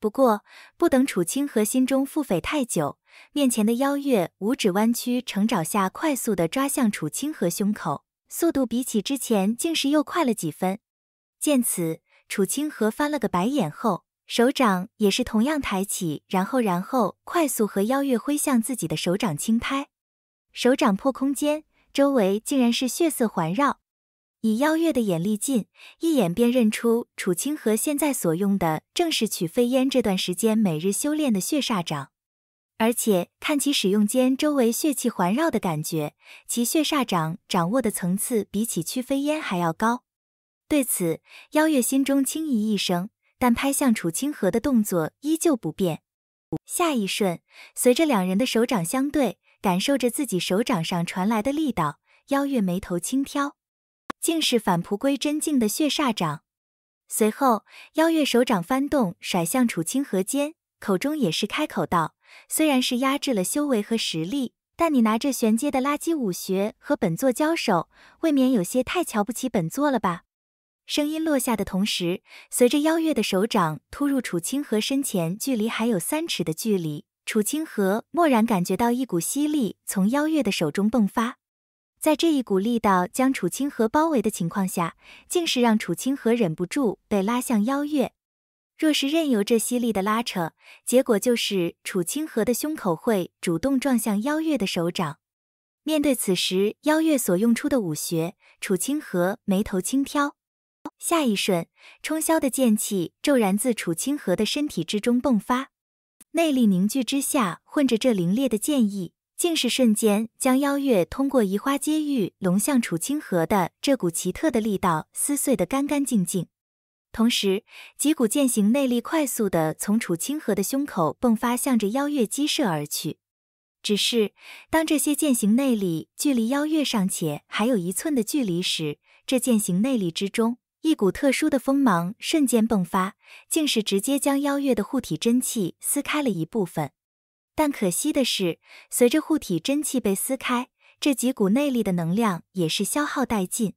不过，不等楚清河心中腹诽太久，面前的邀月五指弯曲成爪下，快速的抓向楚清河胸口，速度比起之前竟是又快了几分。见此，楚清河翻了个白眼后，手掌也是同样抬起，然后然后快速和邀月挥向自己的手掌轻拍，手掌破空间，周围竟然是血色环绕。以邀月的眼力劲，一眼便认出楚清河现在所用的正是曲飞烟这段时间每日修炼的血煞掌，而且看其使用间周围血气环绕的感觉，其血煞掌掌握的层次比起曲飞烟还要高。对此，邀月心中轻疑一声，但拍向楚清河的动作依旧不变。下一瞬，随着两人的手掌相对，感受着自己手掌上传来的力道，邀月眉头轻挑。竟是返璞归真境的血煞掌。随后，邀月手掌翻动，甩向楚清河间，口中也是开口道：“虽然是压制了修为和实力，但你拿着玄阶的垃圾武学和本座交手，未免有些太瞧不起本座了吧？”声音落下的同时，随着邀月的手掌突入楚清河身前，距离还有三尺的距离，楚清河蓦然感觉到一股吸力从邀月的手中迸发。在这一股力道将楚清河包围的情况下，竟是让楚清河忍不住被拉向妖月。若是任由这犀利的拉扯，结果就是楚清河的胸口会主动撞向妖月的手掌。面对此时妖月所用出的武学，楚清河眉头轻挑，下一瞬，冲霄的剑气骤然自楚清河的身体之中迸发，内力凝聚之下，混着这凌冽的剑意。竟是瞬间将妖月通过移花接玉龙向楚清河的这股奇特的力道撕碎得干干净净，同时几股剑形内力快速的从楚清河的胸口迸发，向着妖月激射而去。只是当这些剑形内力距离妖月尚且还有一寸的距离时，这剑形内力之中一股特殊的锋芒瞬间迸发，竟是直接将妖月的护体真气撕开了一部分。但可惜的是，随着护体真气被撕开，这几股内力的能量也是消耗殆尽。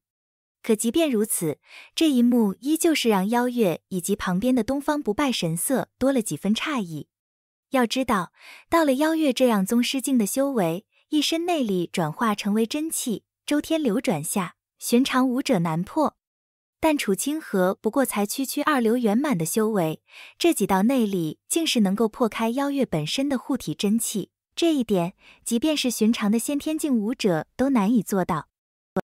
可即便如此，这一幕依旧是让妖月以及旁边的东方不败神色多了几分诧异。要知道，到了妖月这样宗师境的修为，一身内力转化成为真气，周天流转下，寻常武者难破。但楚清河不过才区区二流圆满的修为，这几道内力竟是能够破开妖月本身的护体真气，这一点即便是寻常的先天境武者都难以做到。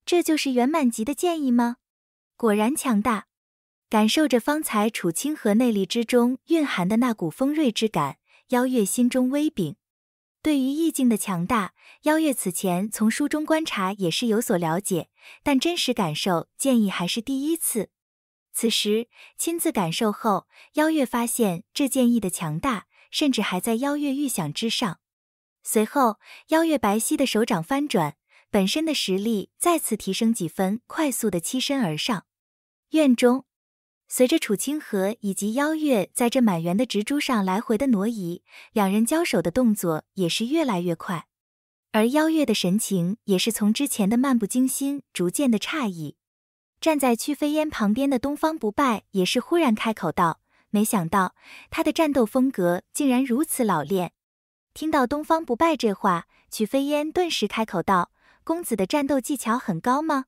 这就是圆满级的建议吗？果然强大！感受着方才楚清河内力之中蕴含的那股锋锐之感，妖月心中微凛。对于意境的强大，邀月此前从书中观察也是有所了解，但真实感受建议还是第一次。此时亲自感受后，邀月发现这建议的强大，甚至还在邀月预想之上。随后，邀月白皙的手掌翻转，本身的实力再次提升几分，快速的栖身而上。院中。随着楚清河以及邀月在这满园的植株上来回的挪移，两人交手的动作也是越来越快，而邀月的神情也是从之前的漫不经心逐渐的诧异。站在曲飞烟旁边的东方不败也是忽然开口道：“没想到他的战斗风格竟然如此老练。”听到东方不败这话，曲飞烟顿时开口道：“公子的战斗技巧很高吗？”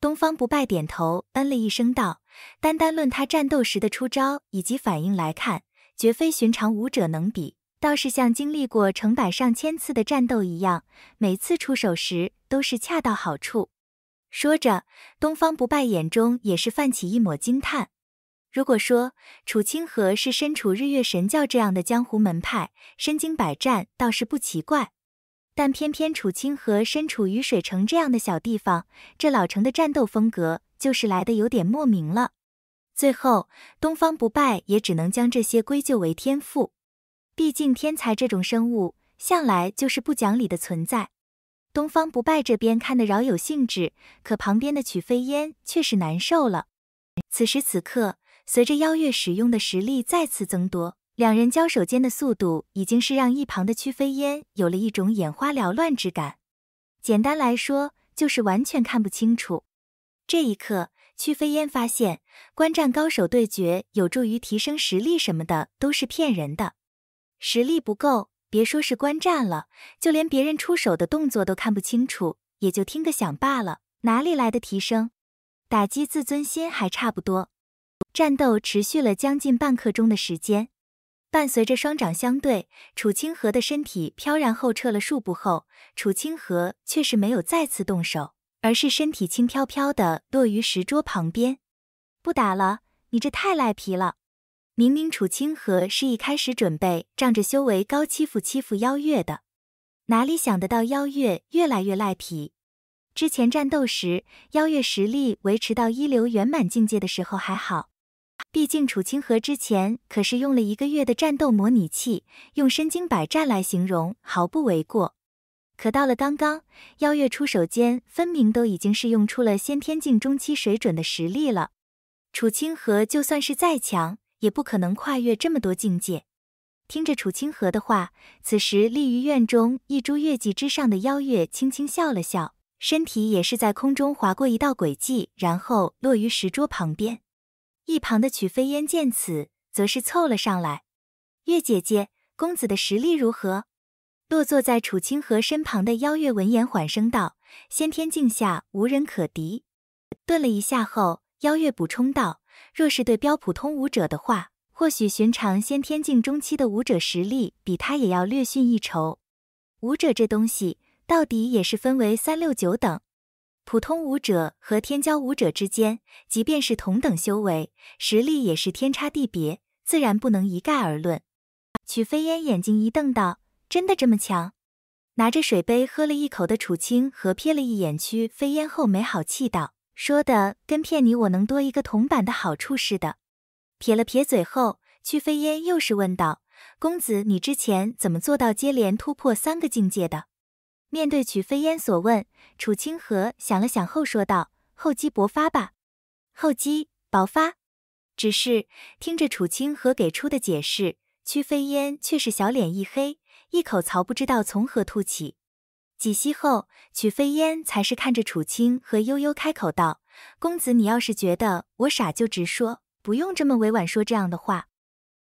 东方不败点头，嗯了一声，道：“单单论他战斗时的出招以及反应来看，绝非寻常武者能比，倒是像经历过成百上千次的战斗一样，每次出手时都是恰到好处。”说着，东方不败眼中也是泛起一抹惊叹。如果说楚清河是身处日月神教这样的江湖门派，身经百战，倒是不奇怪。但偏偏楚清河身处雨水城这样的小地方，这老城的战斗风格就是来的有点莫名了。最后，东方不败也只能将这些归咎为天赋，毕竟天才这种生物向来就是不讲理的存在。东方不败这边看得饶有兴致，可旁边的曲飞烟却是难受了。此时此刻，随着邀月使用的实力再次增多。两人交手间的速度已经是让一旁的曲飞烟有了一种眼花缭乱之感，简单来说就是完全看不清楚。这一刻，曲飞烟发现观战高手对决有助于提升实力什么的都是骗人的，实力不够，别说是观战了，就连别人出手的动作都看不清楚，也就听个响罢了，哪里来的提升？打击自尊心还差不多。战斗持续了将近半刻钟的时间。伴随着双掌相对，楚清河的身体飘然后撤了数步后，楚清河却是没有再次动手，而是身体轻飘飘的落于石桌旁边。不打了，你这太赖皮了！明明楚清河是一开始准备仗着修为高欺负欺负妖月的，哪里想得到妖月越来越赖皮？之前战斗时，妖月实力维持到一流圆满境界的时候还好。毕竟楚清河之前可是用了一个月的战斗模拟器，用身经百战来形容毫不为过。可到了刚刚，妖月出手间，分明都已经是用出了先天境中期水准的实力了。楚清河就算是再强，也不可能跨越这么多境界。听着楚清河的话，此时立于院中一株月季之上的妖月轻轻笑了笑，身体也是在空中划过一道轨迹，然后落于石桌旁边。一旁的曲飞烟见此，则是凑了上来：“月姐姐，公子的实力如何？”落坐在楚清河身旁的邀月闻言缓声道：“先天境下无人可敌。”顿了一下后，邀月补充道：“若是对标普通武者的话，或许寻常先天境中期的武者实力比他也要略逊一筹。武者这东西，到底也是分为三六九等。”普通武者和天骄武者之间，即便是同等修为，实力也是天差地别，自然不能一概而论。曲飞烟眼睛一瞪道：“真的这么强？”拿着水杯喝了一口的楚清河瞥了一眼曲飞烟后，没好气道：“说的跟骗你我能多一个铜板的好处似的。”撇了撇嘴后，曲飞烟又是问道：“公子，你之前怎么做到接连突破三个境界的？”面对曲飞烟所问，楚清河想了想后说道：“厚积薄发吧，厚积薄发。”只是听着楚清河给出的解释，曲飞烟却是小脸一黑，一口槽不知道从何吐起。几息后，曲飞烟才是看着楚清河悠悠开口道：“公子，你要是觉得我傻，就直说，不用这么委婉说这样的话。”